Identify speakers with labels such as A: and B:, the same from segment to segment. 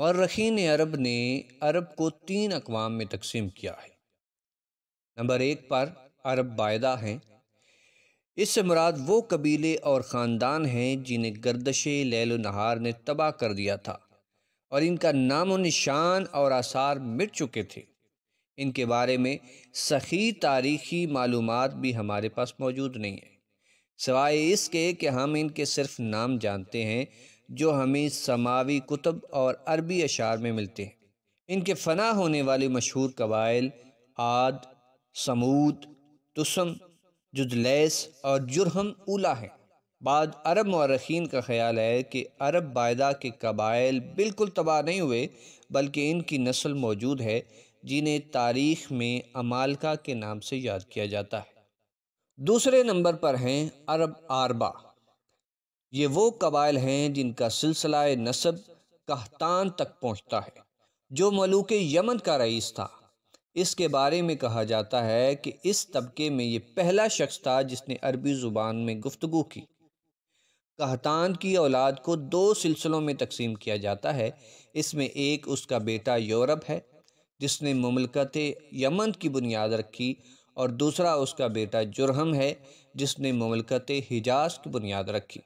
A: مورخین عرب نے عرب کو تین اقوام میں تقسیم کیا ہے نمبر ایک پر عرب باعدہ ہیں اس سے مراد وہ قبیلے اور خاندان ہیں جنہیں گردش لیل و نہار نے تباہ کر دیا تھا اور ان کا نام و نشان اور آثار مٹ چکے تھے ان کے بارے میں سخی تاریخی معلومات بھی ہمارے پاس موجود نہیں ہیں سوائے اس کے کہ ہم ان کے صرف نام جانتے ہیں جو ہمیں سماوی کتب اور عربی اشعار میں ملتے ہیں ان کے فنا ہونے والے مشہور قبائل آد سمود تسم جدلیس اور جرہم اولا ہیں بعد عرب مورخین کا خیال ہے کہ عرب بائدہ کے قبائل بالکل تباہ نہیں ہوئے بلکہ ان کی نسل موجود ہے جنہیں تاریخ میں امالکا کے نام سے یاد کیا جاتا ہے دوسرے نمبر پر ہیں عرب آربا یہ وہ قبائل ہیں جن کا سلسلہ نصب کہتان تک پہنچتا ہے جو ملوک یمن کا رئیس تھا اس کے بارے میں کہا جاتا ہے کہ اس طبقے میں یہ پہلا شخص تھا جس نے عربی زبان میں گفتگو کی کہتان کی اولاد کو دو سلسلوں میں تقسیم کیا جاتا ہے اس میں ایک اس کا بیٹا یورپ ہے جس نے مملکت یمن کی بنیاد رکھی اور دوسرا اس کا بیٹا جرہم ہے جس نے مملکت حجاز کی بنیاد رکھی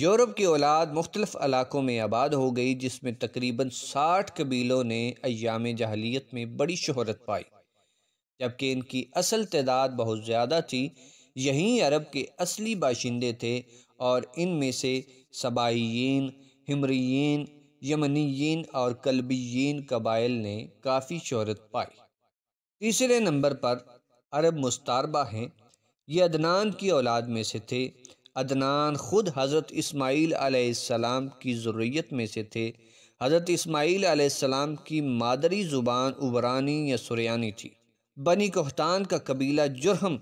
A: یورپ کی اولاد مختلف علاقوں میں آباد ہو گئی جس میں تقریباً ساٹھ قبیلوں نے ایام جہلیت میں بڑی شہرت پائی جبکہ ان کی اصل تعداد بہت زیادہ تھی یہیں عرب کے اصلی باشندے تھے اور ان میں سے سبائیین ہمریین یمنیین اور کلبیین قبائل نے کافی شہرت پائی تیسرے نمبر پر عرب مستاربہ ہیں یہ عدنان کی اولاد میں سے تھے عدنان خود حضرت اسماعیل علیہ السلام کی ضروریت میں سے تھے حضرت اسماعیل علیہ السلام کی مادری زبان عبرانی یا سریانی تھی بنی کوہتان کا قبیلہ جرہم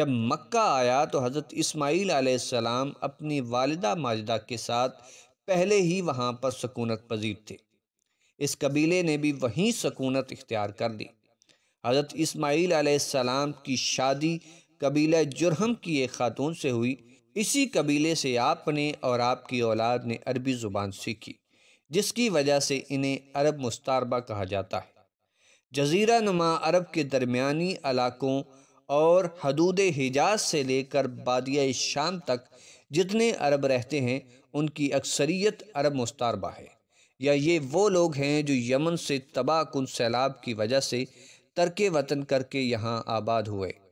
A: جب مکہ آیا تو حضرت اسماعیل علیہ السلام اپنی والدہ ماجدہ کے ساتھ پہلے ہی وہاں پر سکونت پذیر تھے اس قبیلے نے بھی وہیں سکونت اختیار کر دی حضرت اسماعیل علیہ السلام کی شادی قبیلہ جرہم کی ایک خاتون سے ہوئی اسی قبیلے سے آپ نے اور آپ کی اولاد نے عربی زبان سیکھی جس کی وجہ سے انہیں عرب مستاربہ کہا جاتا ہے جزیرہ نما عرب کے درمیانی علاقوں اور حدود حجاز سے لے کر بادیہ شام تک جتنے عرب رہتے ہیں ان کی اکثریت عرب مستاربہ ہے یا یہ وہ لوگ ہیں جو یمن سے تباہ کن سیلاب کی وجہ سے ترک وطن کر کے یہاں آباد ہوئے